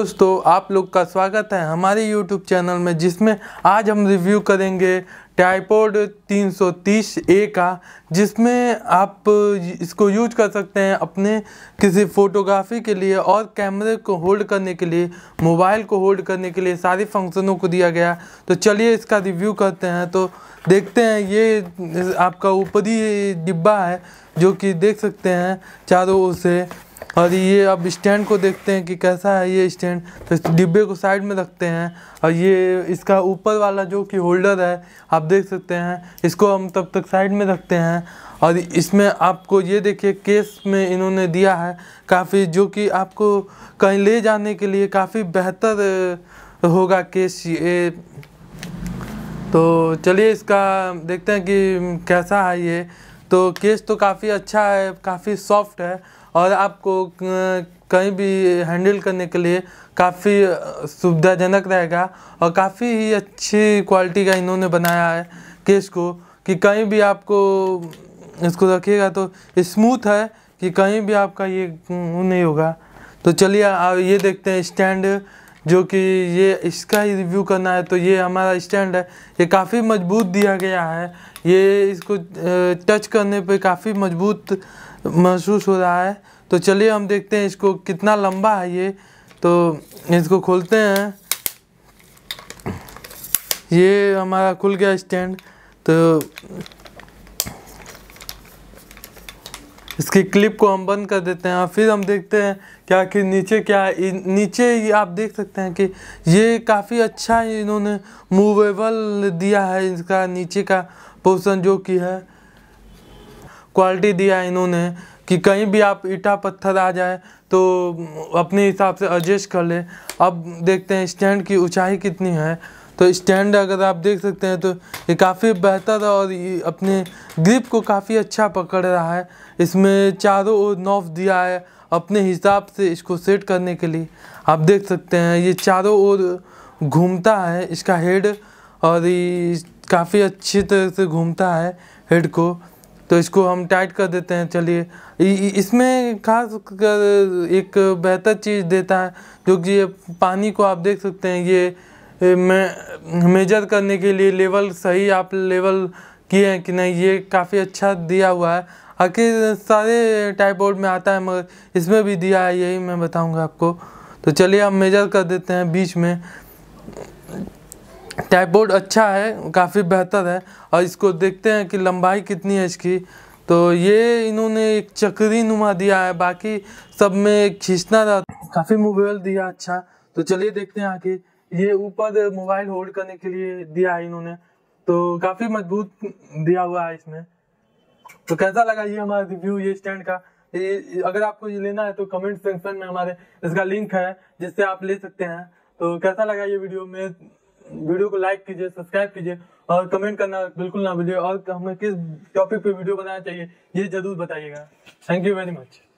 दोस्तों आप लोग का स्वागत है हमारे YouTube चैनल में जिसमें आज हम रिव्यू करेंगे टाइपोड 330 ए का जिसमें आप इसको यूज कर सकते हैं अपने किसी फोटोग्राफी के लिए और कैमरे को होल्ड करने के लिए मोबाइल को होल्ड करने के लिए सारे फंक्शनों को दिया गया तो चलिए इसका रिव्यू करते हैं तो देखते हैं ये आपका ऊपरी डिब्बा है जो कि देख सकते हैं चारों ओर से और ये अब स्टैंड को देखते हैं कि कैसा है ये स्टैंड तो इस डिब्बे को साइड में रखते हैं और ये इसका ऊपर वाला जो कि होल्डर है आप देख सकते हैं इसको हम तब तक साइड में रखते हैं और इसमें आपको ये देखिए केस में इन्होंने दिया है काफ़ी जो कि आपको कहीं ले जाने के लिए काफ़ी बेहतर होगा केस ये तो चलिए इसका देखते हैं कि कैसा है ये तो केस तो काफ़ी अच्छा है काफ़ी सॉफ्ट है और आपको कहीं भी हैंडल करने के लिए काफ़ी सुविधाजनक रहेगा और काफ़ी ही अच्छी क्वालिटी का इन्होंने बनाया है केस को कि कहीं भी आपको इसको रखिएगा तो स्मूथ है कि कहीं भी आपका ये नहीं होगा तो चलिए ये देखते हैं स्टैंड जो कि ये इसका ही रिव्यू करना है तो ये हमारा स्टैंड है ये काफ़ी मजबूत दिया गया है ये इसको टच करने पे काफ़ी मजबूत महसूस हो रहा है तो चलिए हम देखते हैं इसको कितना लंबा है ये तो इसको खोलते हैं ये हमारा खुल गया स्टैंड तो इसकी क्लिप को हम बंद कर देते हैं फिर हम देखते हैं क्या कि नीचे क्या है नीचे आप देख सकते हैं कि ये काफ़ी अच्छा इन्होंने मूवेबल दिया है इसका नीचे का पोर्सन जो कि है क्वालिटी दिया है इन्होंने कि कहीं भी आप ईटा पत्थर आ जाए तो अपने हिसाब से एडजस्ट कर ले अब देखते हैं स्टैंड की ऊंचाई कितनी है तो स्टैंड अगर आप देख सकते हैं तो ये काफ़ी बेहतर और अपने ग्रिप को काफ़ी अच्छा पकड़ रहा है इसमें चारों ओर नॉफ दिया है अपने हिसाब से इसको सेट करने के लिए आप देख सकते हैं ये चारों ओर घूमता है इसका हेड और काफ़ी अच्छी तरह से घूमता है हेड को तो इसको हम टाइट कर देते हैं चलिए इसमें खास कर एक बेहतर चीज़ देता है जो कि ये पानी को आप देख सकते हैं ये में मेजर करने के लिए लेवल सही आप लेवल किए हैं कि नहीं ये काफ़ी अच्छा दिया हुआ है आखिर सारे टाइप बोर्ड में आता है मगर इसमें भी दिया है यही मैं बताऊंगा आपको तो चलिए हम मेजर कर देते हैं बीच में टाइप बोर्ड अच्छा है काफ़ी बेहतर है और इसको देखते हैं कि लंबाई कितनी है इसकी तो ये इन्होंने एक चक्री नुमा दिया है बाकी सब में खींचना काफ़ी मूवेबल दिया अच्छा तो चलिए देखते हैं आखिर ये ऊपर मोबाइल होल्ड करने के लिए दिया है इन्होंने तो काफी मजबूत दिया हुआ है इसमें तो कैसा लगा ये हमारा रिव्यू ये स्टैंड का ये अगर आपको ये लेना है तो कमेंट सेक्शन में हमारे इसका लिंक है जिससे आप ले सकते हैं तो कैसा लगा ये वीडियो में वीडियो को लाइक कीजिए सब्सक्राइब कीजिए और कमेंट करना बिल्कुल ना भूलिए और हमें किस टॉपिक पे वीडियो बनाना चाहिए ये जरूर बताइएगा थैंक यू वेरी मच